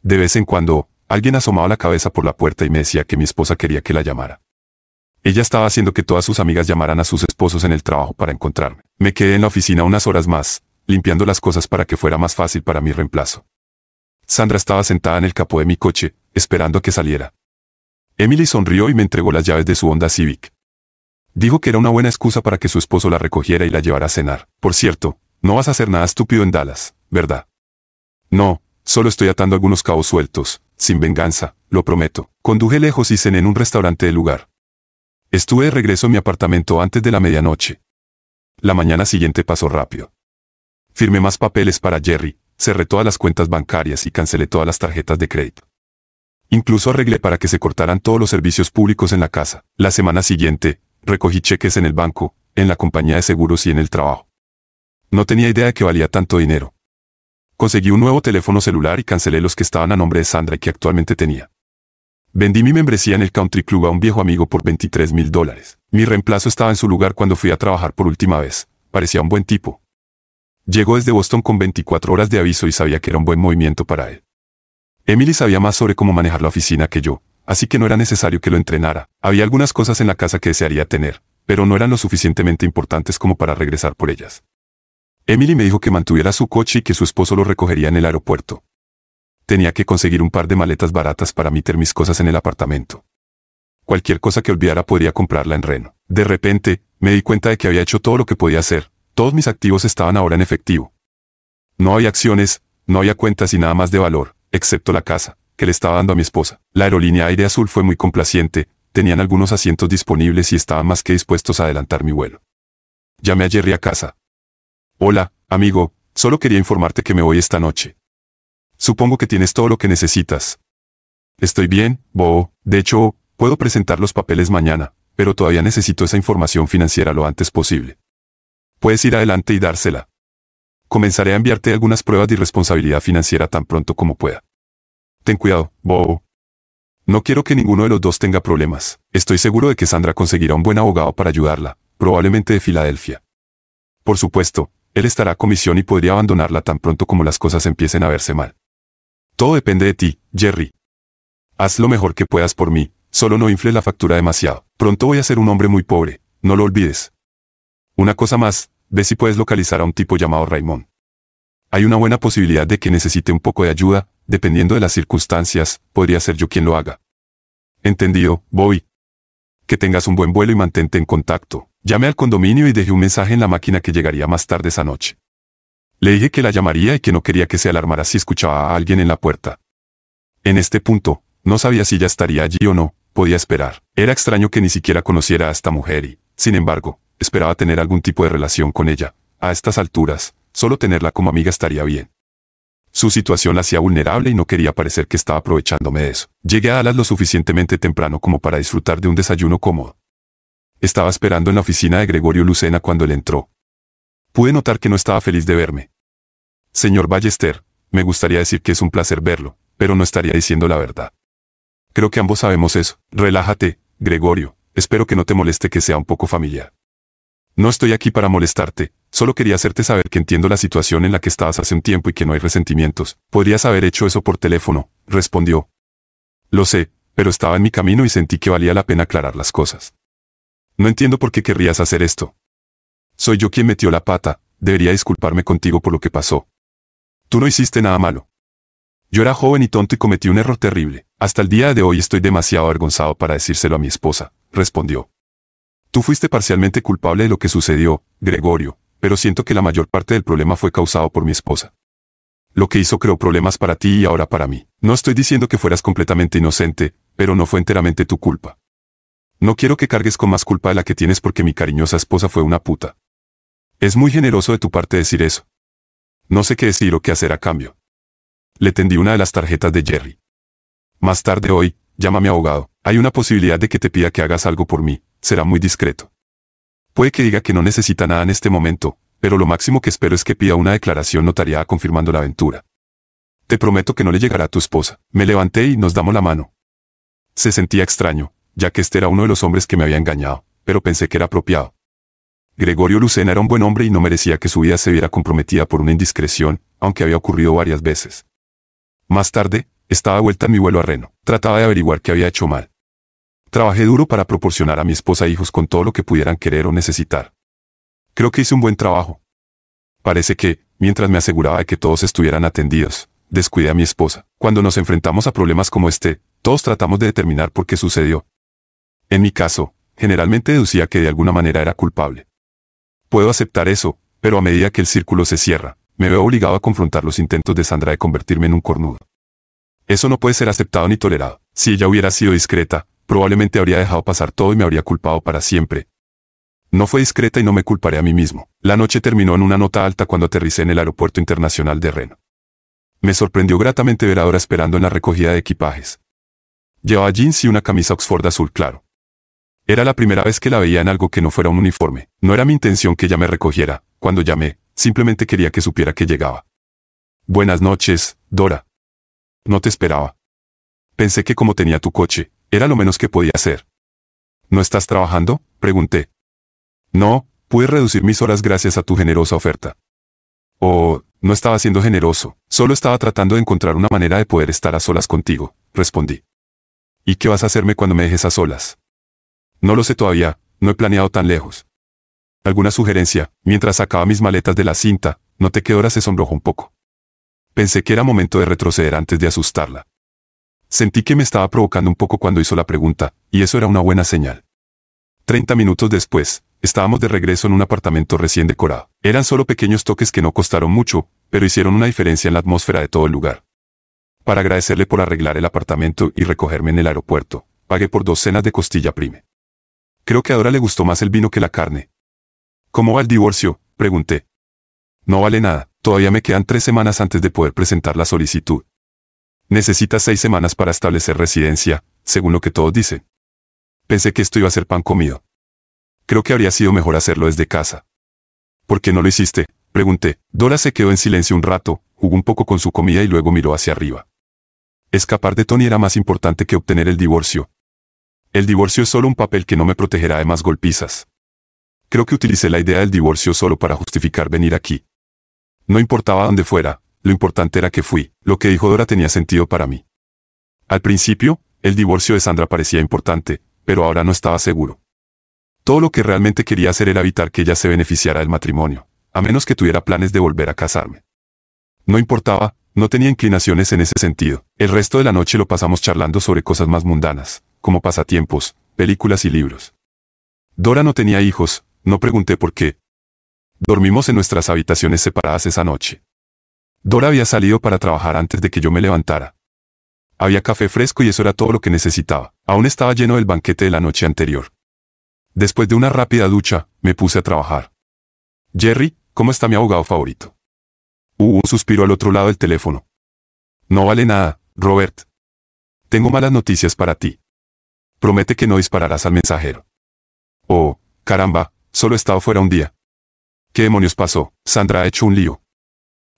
De vez en cuando, alguien asomaba la cabeza por la puerta y me decía que mi esposa quería que la llamara. Ella estaba haciendo que todas sus amigas llamaran a sus esposos en el trabajo para encontrarme. Me quedé en la oficina unas horas más, limpiando las cosas para que fuera más fácil para mi reemplazo. Sandra estaba sentada en el capó de mi coche, esperando que saliera. Emily sonrió y me entregó las llaves de su Honda Civic. Dijo que era una buena excusa para que su esposo la recogiera y la llevara a cenar. Por cierto, no vas a hacer nada estúpido en Dallas, ¿verdad? No, solo estoy atando algunos cabos sueltos, sin venganza, lo prometo. Conduje lejos y cené en un restaurante del lugar. Estuve de regreso en mi apartamento antes de la medianoche. La mañana siguiente pasó rápido. Firmé más papeles para Jerry, cerré todas las cuentas bancarias y cancelé todas las tarjetas de crédito. Incluso arreglé para que se cortaran todos los servicios públicos en la casa. La semana siguiente, recogí cheques en el banco, en la compañía de seguros y en el trabajo. No tenía idea de que valía tanto dinero. Conseguí un nuevo teléfono celular y cancelé los que estaban a nombre de Sandra y que actualmente tenía. Vendí mi membresía en el Country Club a un viejo amigo por 23 mil dólares. Mi reemplazo estaba en su lugar cuando fui a trabajar por última vez. Parecía un buen tipo. Llegó desde Boston con 24 horas de aviso y sabía que era un buen movimiento para él. Emily sabía más sobre cómo manejar la oficina que yo, así que no era necesario que lo entrenara. Había algunas cosas en la casa que desearía tener, pero no eran lo suficientemente importantes como para regresar por ellas. Emily me dijo que mantuviera su coche y que su esposo lo recogería en el aeropuerto. Tenía que conseguir un par de maletas baratas para meter mis cosas en el apartamento. Cualquier cosa que olvidara podría comprarla en Reno. De repente, me di cuenta de que había hecho todo lo que podía hacer. Todos mis activos estaban ahora en efectivo. No había acciones, no había cuentas y nada más de valor excepto la casa, que le estaba dando a mi esposa. La aerolínea Aire Azul fue muy complaciente, tenían algunos asientos disponibles y estaban más que dispuestos a adelantar mi vuelo. Llamé a Jerry a casa. Hola, amigo, solo quería informarte que me voy esta noche. Supongo que tienes todo lo que necesitas. Estoy bien, Bo, de hecho, puedo presentar los papeles mañana, pero todavía necesito esa información financiera lo antes posible. Puedes ir adelante y dársela. Comenzaré a enviarte algunas pruebas de irresponsabilidad financiera tan pronto como pueda. Ten cuidado, Bobo. No quiero que ninguno de los dos tenga problemas. Estoy seguro de que Sandra conseguirá un buen abogado para ayudarla, probablemente de Filadelfia. Por supuesto, él estará a comisión y podría abandonarla tan pronto como las cosas empiecen a verse mal. Todo depende de ti, Jerry. Haz lo mejor que puedas por mí, solo no infle la factura demasiado. Pronto voy a ser un hombre muy pobre, no lo olvides. Una cosa más, Ve si puedes localizar a un tipo llamado Raymond. Hay una buena posibilidad de que necesite un poco de ayuda, dependiendo de las circunstancias, podría ser yo quien lo haga. Entendido, voy». Que tengas un buen vuelo y mantente en contacto. Llamé al condominio y dejé un mensaje en la máquina que llegaría más tarde esa noche. Le dije que la llamaría y que no quería que se alarmara si escuchaba a alguien en la puerta. En este punto, no sabía si ya estaría allí o no, podía esperar. Era extraño que ni siquiera conociera a esta mujer y, sin embargo, esperaba tener algún tipo de relación con ella. A estas alturas, solo tenerla como amiga estaría bien. Su situación la hacía vulnerable y no quería parecer que estaba aprovechándome de eso. Llegué a Alas lo suficientemente temprano como para disfrutar de un desayuno cómodo. Estaba esperando en la oficina de Gregorio Lucena cuando él entró. Pude notar que no estaba feliz de verme. Señor Ballester, me gustaría decir que es un placer verlo, pero no estaría diciendo la verdad. Creo que ambos sabemos eso. Relájate, Gregorio, espero que no te moleste que sea un poco familiar. No estoy aquí para molestarte, solo quería hacerte saber que entiendo la situación en la que estabas hace un tiempo y que no hay resentimientos. Podrías haber hecho eso por teléfono, respondió. Lo sé, pero estaba en mi camino y sentí que valía la pena aclarar las cosas. No entiendo por qué querrías hacer esto. Soy yo quien metió la pata, debería disculparme contigo por lo que pasó. Tú no hiciste nada malo. Yo era joven y tonto y cometí un error terrible. Hasta el día de hoy estoy demasiado avergonzado para decírselo a mi esposa, respondió. Tú fuiste parcialmente culpable de lo que sucedió, Gregorio, pero siento que la mayor parte del problema fue causado por mi esposa. Lo que hizo creó problemas para ti y ahora para mí. No estoy diciendo que fueras completamente inocente, pero no fue enteramente tu culpa. No quiero que cargues con más culpa de la que tienes porque mi cariñosa esposa fue una puta. Es muy generoso de tu parte decir eso. No sé qué decir o qué hacer a cambio. Le tendí una de las tarjetas de Jerry. Más tarde hoy, llámame abogado. Hay una posibilidad de que te pida que hagas algo por mí, será muy discreto. Puede que diga que no necesita nada en este momento, pero lo máximo que espero es que pida una declaración notariada confirmando la aventura. Te prometo que no le llegará a tu esposa. Me levanté y nos damos la mano. Se sentía extraño, ya que este era uno de los hombres que me había engañado, pero pensé que era apropiado. Gregorio Lucena era un buen hombre y no merecía que su vida se viera comprometida por una indiscreción, aunque había ocurrido varias veces. Más tarde, estaba vuelta en mi vuelo a Reno. Trataba de averiguar qué había hecho mal. Trabajé duro para proporcionar a mi esposa hijos con todo lo que pudieran querer o necesitar. Creo que hice un buen trabajo. Parece que, mientras me aseguraba de que todos estuvieran atendidos, descuidé a mi esposa. Cuando nos enfrentamos a problemas como este, todos tratamos de determinar por qué sucedió. En mi caso, generalmente deducía que de alguna manera era culpable. Puedo aceptar eso, pero a medida que el círculo se cierra, me veo obligado a confrontar los intentos de Sandra de convertirme en un cornudo. Eso no puede ser aceptado ni tolerado. Si ella hubiera sido discreta, probablemente habría dejado pasar todo y me habría culpado para siempre. No fue discreta y no me culparé a mí mismo. La noche terminó en una nota alta cuando aterricé en el aeropuerto internacional de Reno. Me sorprendió gratamente ver a Dora esperando en la recogida de equipajes. Llevaba jeans y una camisa Oxford azul claro. Era la primera vez que la veía en algo que no fuera un uniforme. No era mi intención que ella me recogiera. Cuando llamé, simplemente quería que supiera que llegaba. Buenas noches, Dora. No te esperaba. Pensé que como tenía tu coche, era lo menos que podía hacer. ¿No estás trabajando? pregunté. No, pude reducir mis horas gracias a tu generosa oferta. Oh, no estaba siendo generoso, solo estaba tratando de encontrar una manera de poder estar a solas contigo, respondí. ¿Y qué vas a hacerme cuando me dejes a solas? No lo sé todavía, no he planeado tan lejos. ¿Alguna sugerencia? Mientras sacaba mis maletas de la cinta, noté que quedó se sonrojó un poco. Pensé que era momento de retroceder antes de asustarla. Sentí que me estaba provocando un poco cuando hizo la pregunta, y eso era una buena señal. Treinta minutos después, estábamos de regreso en un apartamento recién decorado. Eran solo pequeños toques que no costaron mucho, pero hicieron una diferencia en la atmósfera de todo el lugar. Para agradecerle por arreglar el apartamento y recogerme en el aeropuerto, pagué por dos cenas de costilla prime. Creo que ahora le gustó más el vino que la carne. ¿Cómo va el divorcio? pregunté. No vale nada, todavía me quedan tres semanas antes de poder presentar la solicitud. Necesitas seis semanas para establecer residencia, según lo que todos dicen. Pensé que esto iba a ser pan comido. Creo que habría sido mejor hacerlo desde casa. ¿Por qué no lo hiciste? Pregunté. Dora se quedó en silencio un rato, jugó un poco con su comida y luego miró hacia arriba. Escapar de Tony era más importante que obtener el divorcio. El divorcio es solo un papel que no me protegerá de más golpizas. Creo que utilicé la idea del divorcio solo para justificar venir aquí. No importaba dónde fuera, importante era que fui, lo que dijo Dora tenía sentido para mí. Al principio, el divorcio de Sandra parecía importante, pero ahora no estaba seguro. Todo lo que realmente quería hacer era evitar que ella se beneficiara del matrimonio, a menos que tuviera planes de volver a casarme. No importaba, no tenía inclinaciones en ese sentido. El resto de la noche lo pasamos charlando sobre cosas más mundanas, como pasatiempos, películas y libros. Dora no tenía hijos, no pregunté por qué. Dormimos en nuestras habitaciones separadas esa noche. Dora había salido para trabajar antes de que yo me levantara. Había café fresco y eso era todo lo que necesitaba. Aún estaba lleno del banquete de la noche anterior. Después de una rápida ducha, me puse a trabajar. Jerry, ¿cómo está mi abogado favorito? Hubo uh, un suspiro al otro lado del teléfono. No vale nada, Robert. Tengo malas noticias para ti. Promete que no dispararás al mensajero. Oh, caramba, solo he estado fuera un día. ¿Qué demonios pasó? Sandra ha hecho un lío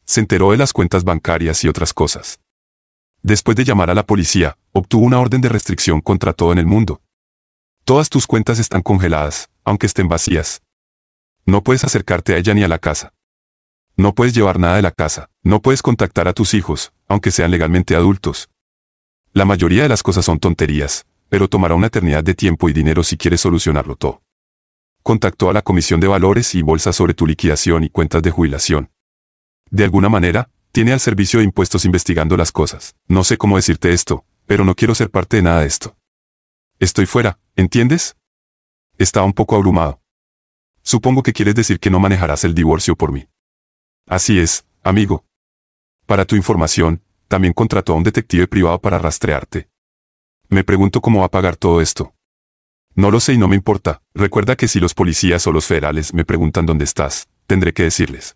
se enteró de las cuentas bancarias y otras cosas. Después de llamar a la policía, obtuvo una orden de restricción contra todo en el mundo. Todas tus cuentas están congeladas, aunque estén vacías. No puedes acercarte a ella ni a la casa. No puedes llevar nada de la casa, no puedes contactar a tus hijos, aunque sean legalmente adultos. La mayoría de las cosas son tonterías, pero tomará una eternidad de tiempo y dinero si quieres solucionarlo todo. Contactó a la Comisión de Valores y Bolsa sobre tu liquidación y cuentas de jubilación. De alguna manera, tiene al servicio de impuestos investigando las cosas. No sé cómo decirte esto, pero no quiero ser parte de nada de esto. Estoy fuera, ¿entiendes? Está un poco abrumado. Supongo que quieres decir que no manejarás el divorcio por mí. Así es, amigo. Para tu información, también contrató a un detective privado para rastrearte. Me pregunto cómo va a pagar todo esto. No lo sé y no me importa. Recuerda que si los policías o los federales me preguntan dónde estás, tendré que decirles.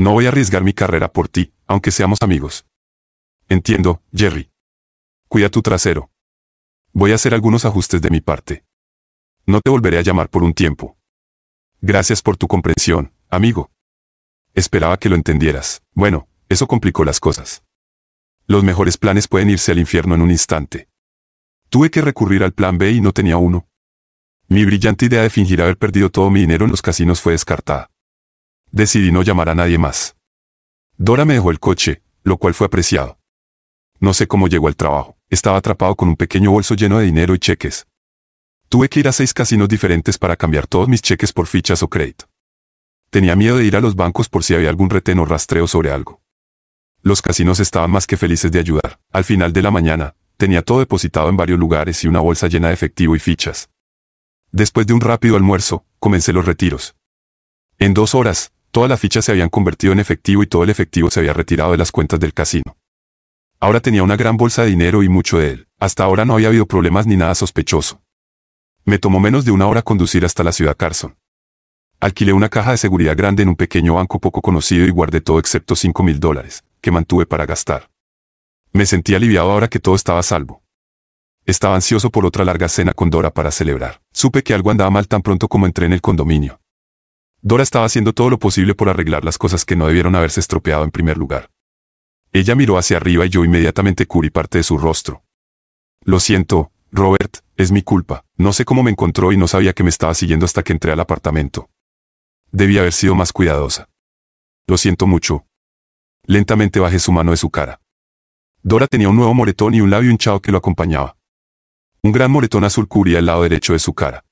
No voy a arriesgar mi carrera por ti, aunque seamos amigos. Entiendo, Jerry. Cuida tu trasero. Voy a hacer algunos ajustes de mi parte. No te volveré a llamar por un tiempo. Gracias por tu comprensión, amigo. Esperaba que lo entendieras. Bueno, eso complicó las cosas. Los mejores planes pueden irse al infierno en un instante. Tuve que recurrir al plan B y no tenía uno. Mi brillante idea de fingir haber perdido todo mi dinero en los casinos fue descartada. Decidí no llamar a nadie más. Dora me dejó el coche, lo cual fue apreciado. No sé cómo llegó al trabajo, estaba atrapado con un pequeño bolso lleno de dinero y cheques. Tuve que ir a seis casinos diferentes para cambiar todos mis cheques por fichas o crédito. Tenía miedo de ir a los bancos por si había algún reten o rastreo sobre algo. Los casinos estaban más que felices de ayudar. Al final de la mañana, tenía todo depositado en varios lugares y una bolsa llena de efectivo y fichas. Después de un rápido almuerzo, comencé los retiros. En dos horas, Todas las fichas se habían convertido en efectivo y todo el efectivo se había retirado de las cuentas del casino. Ahora tenía una gran bolsa de dinero y mucho de él. Hasta ahora no había habido problemas ni nada sospechoso. Me tomó menos de una hora conducir hasta la ciudad Carson. Alquilé una caja de seguridad grande en un pequeño banco poco conocido y guardé todo excepto 5 mil dólares, que mantuve para gastar. Me sentí aliviado ahora que todo estaba salvo. Estaba ansioso por otra larga cena con Dora para celebrar. Supe que algo andaba mal tan pronto como entré en el condominio. Dora estaba haciendo todo lo posible por arreglar las cosas que no debieron haberse estropeado en primer lugar. Ella miró hacia arriba y yo inmediatamente cubrí parte de su rostro. Lo siento, Robert, es mi culpa. No sé cómo me encontró y no sabía que me estaba siguiendo hasta que entré al apartamento. Debía haber sido más cuidadosa. Lo siento mucho. Lentamente bajé su mano de su cara. Dora tenía un nuevo moretón y un labio hinchado que lo acompañaba. Un gran moretón azul cubría el lado derecho de su cara.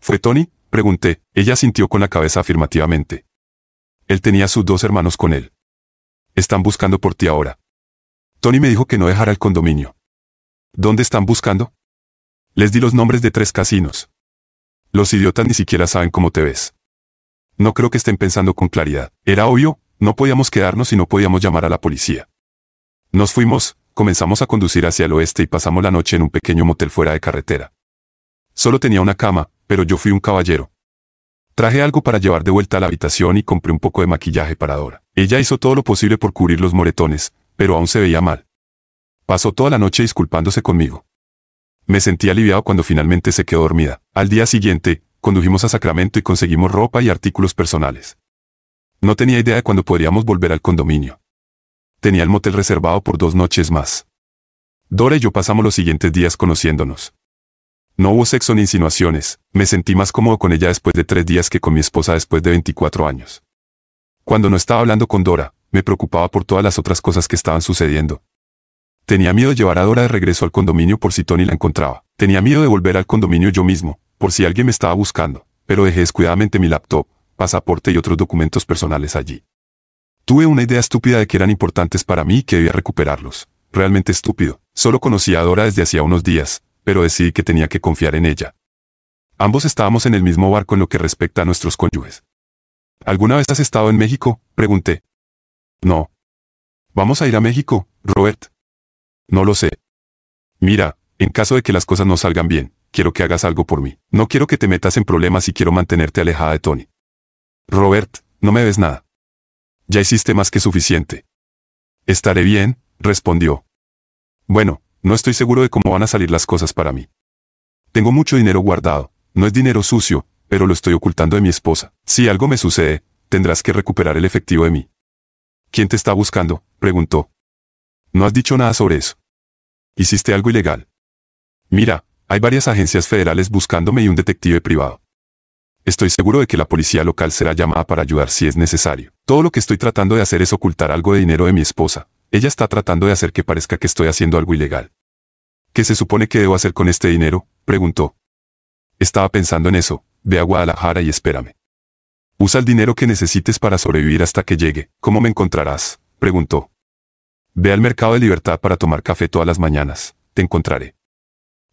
Fue Tony, Pregunté, ella sintió con la cabeza afirmativamente. Él tenía sus dos hermanos con él. Están buscando por ti ahora. Tony me dijo que no dejara el condominio. ¿Dónde están buscando? Les di los nombres de tres casinos. Los idiotas ni siquiera saben cómo te ves. No creo que estén pensando con claridad. Era obvio, no podíamos quedarnos y no podíamos llamar a la policía. Nos fuimos, comenzamos a conducir hacia el oeste y pasamos la noche en un pequeño motel fuera de carretera. Solo tenía una cama, pero yo fui un caballero. Traje algo para llevar de vuelta a la habitación y compré un poco de maquillaje para Dora. Ella hizo todo lo posible por cubrir los moretones, pero aún se veía mal. Pasó toda la noche disculpándose conmigo. Me sentí aliviado cuando finalmente se quedó dormida. Al día siguiente, condujimos a Sacramento y conseguimos ropa y artículos personales. No tenía idea de cuándo podríamos volver al condominio. Tenía el motel reservado por dos noches más. Dora y yo pasamos los siguientes días conociéndonos. No hubo sexo ni insinuaciones, me sentí más cómodo con ella después de tres días que con mi esposa después de 24 años. Cuando no estaba hablando con Dora, me preocupaba por todas las otras cosas que estaban sucediendo. Tenía miedo de llevar a Dora de regreso al condominio por si Tony la encontraba. Tenía miedo de volver al condominio yo mismo, por si alguien me estaba buscando, pero dejé descuidadamente mi laptop, pasaporte y otros documentos personales allí. Tuve una idea estúpida de que eran importantes para mí y que debía recuperarlos. Realmente estúpido. Solo conocí a Dora desde hacía unos días, pero decidí que tenía que confiar en ella. Ambos estábamos en el mismo barco en lo que respecta a nuestros cónyuges. ¿Alguna vez has estado en México? Pregunté. No. ¿Vamos a ir a México, Robert? No lo sé. Mira, en caso de que las cosas no salgan bien, quiero que hagas algo por mí. No quiero que te metas en problemas y quiero mantenerte alejada de Tony. Robert, no me ves nada. Ya hiciste más que suficiente. Estaré bien, respondió. Bueno, no estoy seguro de cómo van a salir las cosas para mí. Tengo mucho dinero guardado, no es dinero sucio, pero lo estoy ocultando de mi esposa. Si algo me sucede, tendrás que recuperar el efectivo de mí. ¿Quién te está buscando? preguntó. No has dicho nada sobre eso. Hiciste algo ilegal. Mira, hay varias agencias federales buscándome y un detective privado. Estoy seguro de que la policía local será llamada para ayudar si es necesario. Todo lo que estoy tratando de hacer es ocultar algo de dinero de mi esposa, ella está tratando de hacer que parezca que estoy haciendo algo ilegal. ¿Qué se supone que debo hacer con este dinero? preguntó. Estaba pensando en eso, ve a Guadalajara y espérame. Usa el dinero que necesites para sobrevivir hasta que llegue. ¿Cómo me encontrarás? preguntó. Ve al mercado de libertad para tomar café todas las mañanas. Te encontraré.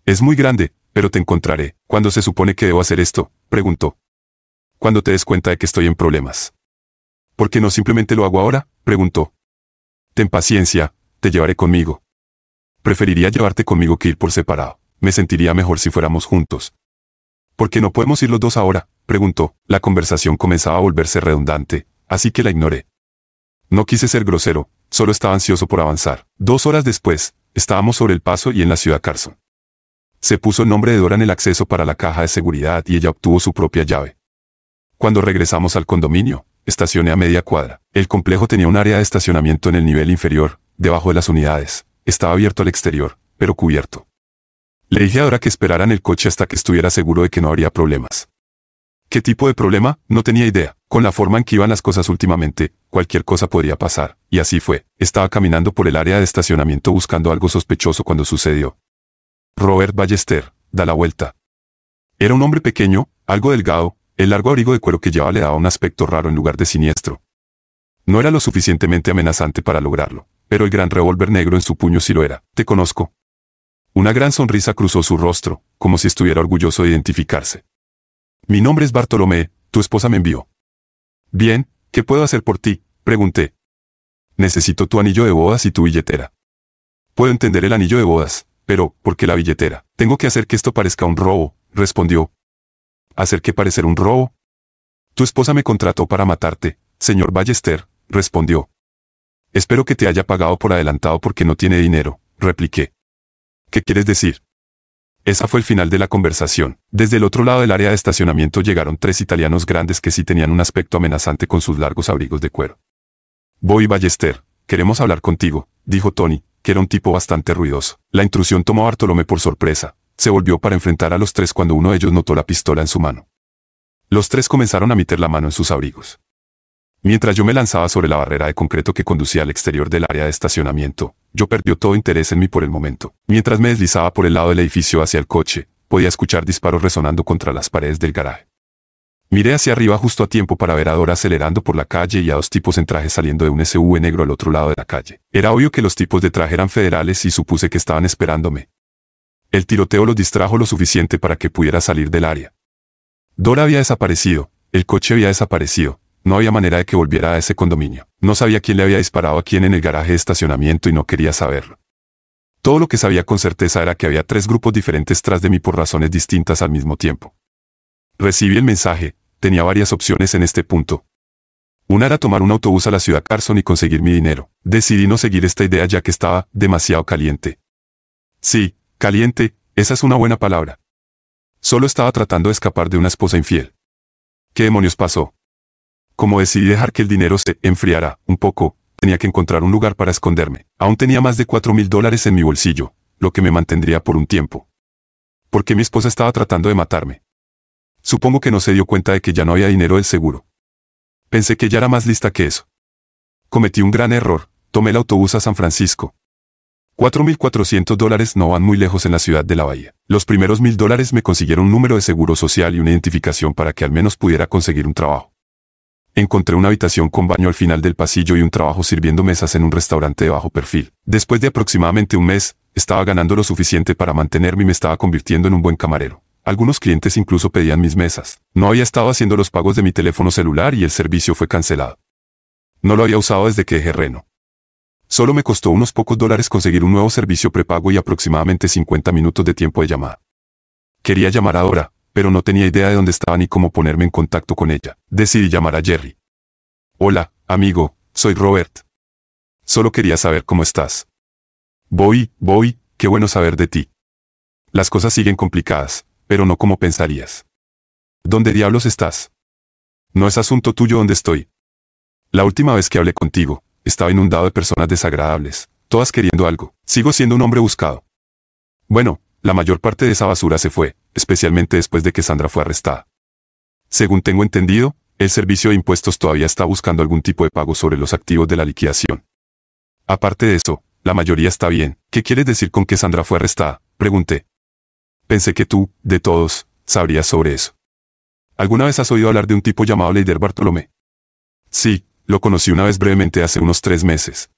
Es muy grande, pero te encontraré. ¿Cuándo se supone que debo hacer esto? preguntó. Cuando te des cuenta de que estoy en problemas. ¿Por qué no simplemente lo hago ahora? preguntó. Ten paciencia, te llevaré conmigo. Preferiría llevarte conmigo que ir por separado. Me sentiría mejor si fuéramos juntos. ¿Por qué no podemos ir los dos ahora? preguntó. La conversación comenzaba a volverse redundante, así que la ignoré. No quise ser grosero, solo estaba ansioso por avanzar. Dos horas después, estábamos sobre el paso y en la ciudad Carson. Se puso el nombre de Dora en el acceso para la caja de seguridad y ella obtuvo su propia llave. Cuando regresamos al condominio, estacioné a media cuadra. El complejo tenía un área de estacionamiento en el nivel inferior, debajo de las unidades. Estaba abierto al exterior, pero cubierto. Le dije ahora que esperaran el coche hasta que estuviera seguro de que no habría problemas. ¿Qué tipo de problema? No tenía idea. Con la forma en que iban las cosas últimamente, cualquier cosa podría pasar. Y así fue. Estaba caminando por el área de estacionamiento buscando algo sospechoso cuando sucedió. Robert Ballester, da la vuelta. Era un hombre pequeño, algo delgado, el largo abrigo de cuero que llevaba le daba un aspecto raro en lugar de siniestro. No era lo suficientemente amenazante para lograrlo, pero el gran revólver negro en su puño sí lo era. Te conozco. Una gran sonrisa cruzó su rostro, como si estuviera orgulloso de identificarse. Mi nombre es Bartolomé, tu esposa me envió. Bien, ¿qué puedo hacer por ti? pregunté. Necesito tu anillo de bodas y tu billetera. Puedo entender el anillo de bodas, pero, ¿por qué la billetera? Tengo que hacer que esto parezca un robo, respondió, hacer que parecer un robo. Tu esposa me contrató para matarte, señor Ballester, respondió. Espero que te haya pagado por adelantado porque no tiene dinero, repliqué. ¿Qué quieres decir? Esa fue el final de la conversación. Desde el otro lado del área de estacionamiento llegaron tres italianos grandes que sí tenían un aspecto amenazante con sus largos abrigos de cuero. Voy Ballester, queremos hablar contigo, dijo Tony, que era un tipo bastante ruidoso. La intrusión tomó a Bartolomé por sorpresa, se volvió para enfrentar a los tres cuando uno de ellos notó la pistola en su mano. Los tres comenzaron a meter la mano en sus abrigos. Mientras yo me lanzaba sobre la barrera de concreto que conducía al exterior del área de estacionamiento, yo perdió todo interés en mí por el momento. Mientras me deslizaba por el lado del edificio hacia el coche, podía escuchar disparos resonando contra las paredes del garaje. Miré hacia arriba justo a tiempo para ver a Dora acelerando por la calle y a dos tipos en traje saliendo de un SUV negro al otro lado de la calle. Era obvio que los tipos de traje eran federales y supuse que estaban esperándome, el tiroteo los distrajo lo suficiente para que pudiera salir del área. Dora había desaparecido, el coche había desaparecido, no había manera de que volviera a ese condominio. No sabía quién le había disparado a quién en el garaje de estacionamiento y no quería saberlo. Todo lo que sabía con certeza era que había tres grupos diferentes tras de mí por razones distintas al mismo tiempo. Recibí el mensaje, tenía varias opciones en este punto. Una era tomar un autobús a la ciudad Carson y conseguir mi dinero. Decidí no seguir esta idea ya que estaba demasiado caliente. Sí, Caliente, esa es una buena palabra. Solo estaba tratando de escapar de una esposa infiel. ¿Qué demonios pasó? Como decidí dejar que el dinero se enfriara un poco, tenía que encontrar un lugar para esconderme. Aún tenía más de 4 mil dólares en mi bolsillo, lo que me mantendría por un tiempo. Porque mi esposa estaba tratando de matarme? Supongo que no se dio cuenta de que ya no había dinero del seguro. Pensé que ya era más lista que eso. Cometí un gran error, tomé el autobús a San Francisco. 4.400 dólares no van muy lejos en la ciudad de La Bahía. Los primeros 1.000 dólares me consiguieron un número de seguro social y una identificación para que al menos pudiera conseguir un trabajo. Encontré una habitación con baño al final del pasillo y un trabajo sirviendo mesas en un restaurante de bajo perfil. Después de aproximadamente un mes, estaba ganando lo suficiente para mantenerme y me estaba convirtiendo en un buen camarero. Algunos clientes incluso pedían mis mesas. No había estado haciendo los pagos de mi teléfono celular y el servicio fue cancelado. No lo había usado desde que dejé Reno. Solo me costó unos pocos dólares conseguir un nuevo servicio prepago y aproximadamente 50 minutos de tiempo de llamada. Quería llamar a pero no tenía idea de dónde estaba ni cómo ponerme en contacto con ella. Decidí llamar a Jerry. Hola, amigo, soy Robert. Solo quería saber cómo estás. Voy, voy, qué bueno saber de ti. Las cosas siguen complicadas, pero no como pensarías. ¿Dónde diablos estás? No es asunto tuyo dónde estoy. La última vez que hablé contigo, estaba inundado de personas desagradables, todas queriendo algo. Sigo siendo un hombre buscado. Bueno, la mayor parte de esa basura se fue, especialmente después de que Sandra fue arrestada. Según tengo entendido, el Servicio de Impuestos todavía está buscando algún tipo de pago sobre los activos de la liquidación. Aparte de eso, la mayoría está bien. ¿Qué quieres decir con que Sandra fue arrestada? Pregunté. Pensé que tú, de todos, sabrías sobre eso. ¿Alguna vez has oído hablar de un tipo llamado Leider Bartolomé? Sí, lo conocí una vez brevemente hace unos tres meses.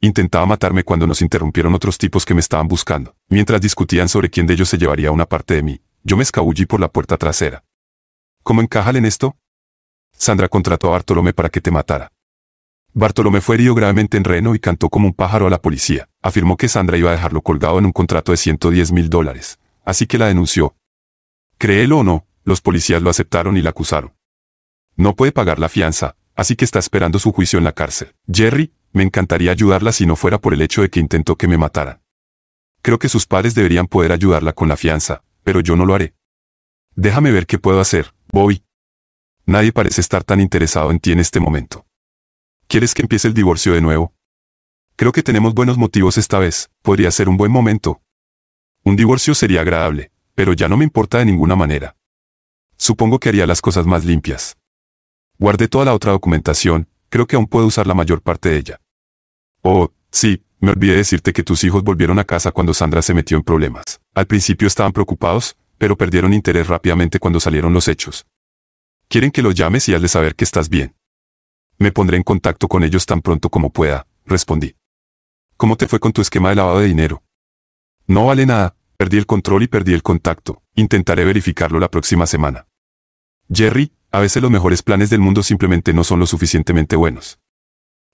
Intentaba matarme cuando nos interrumpieron otros tipos que me estaban buscando. Mientras discutían sobre quién de ellos se llevaría una parte de mí, yo me escabullí por la puerta trasera. ¿Cómo encajal en esto? Sandra contrató a Bartolomé para que te matara. Bartolomé fue herido gravemente en Reno y cantó como un pájaro a la policía. Afirmó que Sandra iba a dejarlo colgado en un contrato de 110 mil dólares, así que la denunció. Créelo o no, los policías lo aceptaron y la acusaron. No puede pagar la fianza, así que está esperando su juicio en la cárcel. Jerry, me encantaría ayudarla si no fuera por el hecho de que intentó que me mataran. Creo que sus padres deberían poder ayudarla con la fianza, pero yo no lo haré. Déjame ver qué puedo hacer, Bobby. Nadie parece estar tan interesado en ti en este momento. ¿Quieres que empiece el divorcio de nuevo? Creo que tenemos buenos motivos esta vez, podría ser un buen momento. Un divorcio sería agradable, pero ya no me importa de ninguna manera. Supongo que haría las cosas más limpias. Guardé toda la otra documentación, creo que aún puedo usar la mayor parte de ella. Oh, sí, me olvidé decirte que tus hijos volvieron a casa cuando Sandra se metió en problemas. Al principio estaban preocupados, pero perdieron interés rápidamente cuando salieron los hechos. Quieren que los llames y hazles saber que estás bien. Me pondré en contacto con ellos tan pronto como pueda, respondí. ¿Cómo te fue con tu esquema de lavado de dinero? No vale nada, perdí el control y perdí el contacto. Intentaré verificarlo la próxima semana. Jerry, a veces los mejores planes del mundo simplemente no son lo suficientemente buenos.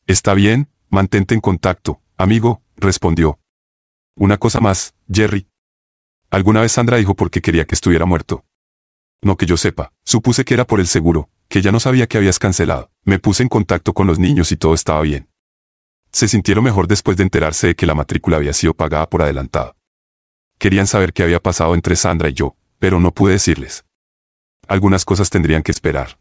Está bien, mantente en contacto, amigo, respondió. Una cosa más, Jerry. Alguna vez Sandra dijo porque quería que estuviera muerto. No que yo sepa, supuse que era por el seguro, que ya no sabía que habías cancelado. Me puse en contacto con los niños y todo estaba bien. Se sintieron mejor después de enterarse de que la matrícula había sido pagada por adelantado. Querían saber qué había pasado entre Sandra y yo, pero no pude decirles. Algunas cosas tendrían que esperar.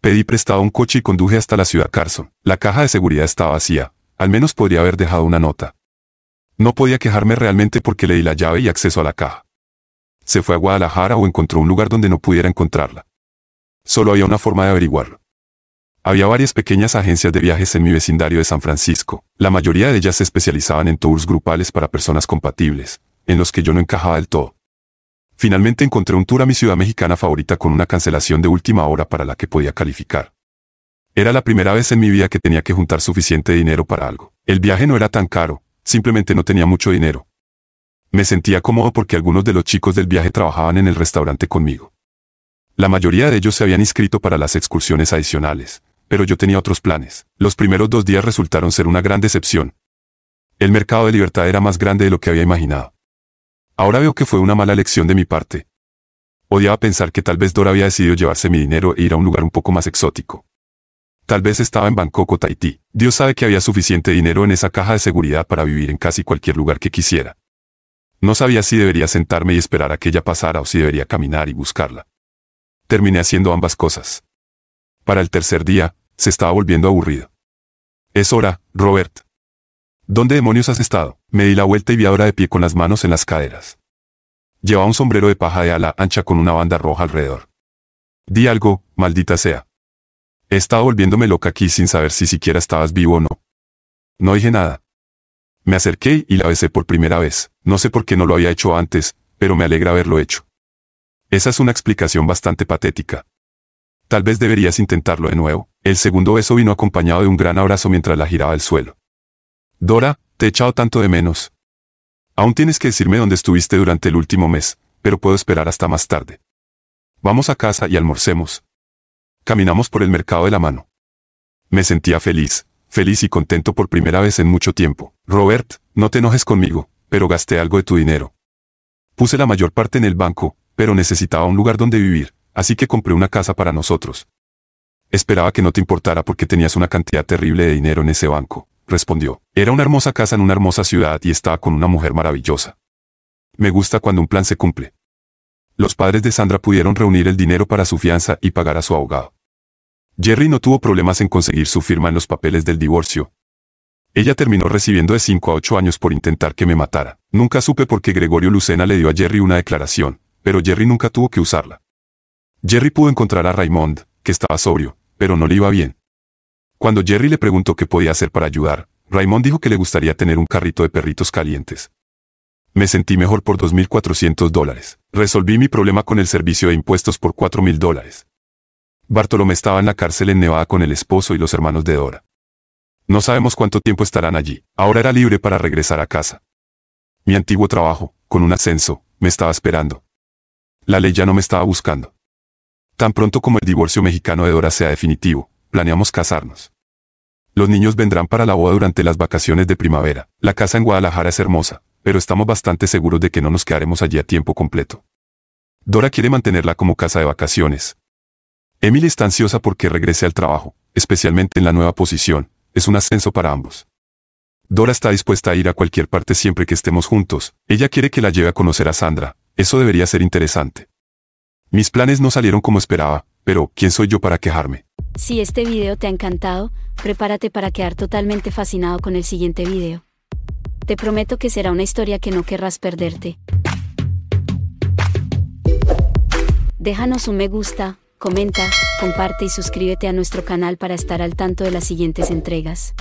Pedí prestado un coche y conduje hasta la ciudad Carson. La caja de seguridad estaba vacía. Al menos podría haber dejado una nota. No podía quejarme realmente porque le di la llave y acceso a la caja. Se fue a Guadalajara o encontró un lugar donde no pudiera encontrarla. Solo había una forma de averiguarlo. Había varias pequeñas agencias de viajes en mi vecindario de San Francisco. La mayoría de ellas se especializaban en tours grupales para personas compatibles, en los que yo no encajaba del todo. Finalmente encontré un tour a mi ciudad mexicana favorita con una cancelación de última hora para la que podía calificar. Era la primera vez en mi vida que tenía que juntar suficiente dinero para algo. El viaje no era tan caro, simplemente no tenía mucho dinero. Me sentía cómodo porque algunos de los chicos del viaje trabajaban en el restaurante conmigo. La mayoría de ellos se habían inscrito para las excursiones adicionales, pero yo tenía otros planes. Los primeros dos días resultaron ser una gran decepción. El mercado de libertad era más grande de lo que había imaginado. Ahora veo que fue una mala lección de mi parte. Odiaba pensar que tal vez Dora había decidido llevarse mi dinero e ir a un lugar un poco más exótico. Tal vez estaba en Bangkok o Tahití. Dios sabe que había suficiente dinero en esa caja de seguridad para vivir en casi cualquier lugar que quisiera. No sabía si debería sentarme y esperar a que ella pasara o si debería caminar y buscarla. Terminé haciendo ambas cosas. Para el tercer día, se estaba volviendo aburrido. Es hora, Robert, ¿Dónde demonios has estado? Me di la vuelta y vi ahora de pie con las manos en las caderas. Llevaba un sombrero de paja de ala ancha con una banda roja alrededor. Di algo, maldita sea. He estado volviéndome loca aquí sin saber si siquiera estabas vivo o no. No dije nada. Me acerqué y la besé por primera vez. No sé por qué no lo había hecho antes, pero me alegra haberlo hecho. Esa es una explicación bastante patética. Tal vez deberías intentarlo de nuevo. El segundo beso vino acompañado de un gran abrazo mientras la giraba al suelo. Dora, te he echado tanto de menos. Aún tienes que decirme dónde estuviste durante el último mes, pero puedo esperar hasta más tarde. Vamos a casa y almorcemos. Caminamos por el mercado de la mano. Me sentía feliz, feliz y contento por primera vez en mucho tiempo. Robert, no te enojes conmigo, pero gasté algo de tu dinero. Puse la mayor parte en el banco, pero necesitaba un lugar donde vivir, así que compré una casa para nosotros. Esperaba que no te importara porque tenías una cantidad terrible de dinero en ese banco respondió. Era una hermosa casa en una hermosa ciudad y estaba con una mujer maravillosa. Me gusta cuando un plan se cumple. Los padres de Sandra pudieron reunir el dinero para su fianza y pagar a su abogado. Jerry no tuvo problemas en conseguir su firma en los papeles del divorcio. Ella terminó recibiendo de 5 a 8 años por intentar que me matara. Nunca supe por qué Gregorio Lucena le dio a Jerry una declaración, pero Jerry nunca tuvo que usarla. Jerry pudo encontrar a Raymond, que estaba sobrio, pero no le iba bien. Cuando Jerry le preguntó qué podía hacer para ayudar, Raymond dijo que le gustaría tener un carrito de perritos calientes. Me sentí mejor por 2.400 dólares. Resolví mi problema con el servicio de impuestos por 4.000 dólares. Bartolomé estaba en la cárcel en Nevada con el esposo y los hermanos de Dora. No sabemos cuánto tiempo estarán allí. Ahora era libre para regresar a casa. Mi antiguo trabajo, con un ascenso, me estaba esperando. La ley ya no me estaba buscando. Tan pronto como el divorcio mexicano de Dora sea definitivo, planeamos casarnos. Los niños vendrán para la boda durante las vacaciones de primavera. La casa en Guadalajara es hermosa, pero estamos bastante seguros de que no nos quedaremos allí a tiempo completo. Dora quiere mantenerla como casa de vacaciones. Emily está ansiosa porque regrese al trabajo, especialmente en la nueva posición. Es un ascenso para ambos. Dora está dispuesta a ir a cualquier parte siempre que estemos juntos. Ella quiere que la lleve a conocer a Sandra. Eso debería ser interesante. Mis planes no salieron como esperaba, pero ¿quién soy yo para quejarme? Si este video te ha encantado, prepárate para quedar totalmente fascinado con el siguiente video. Te prometo que será una historia que no querrás perderte. Déjanos un me gusta, comenta, comparte y suscríbete a nuestro canal para estar al tanto de las siguientes entregas.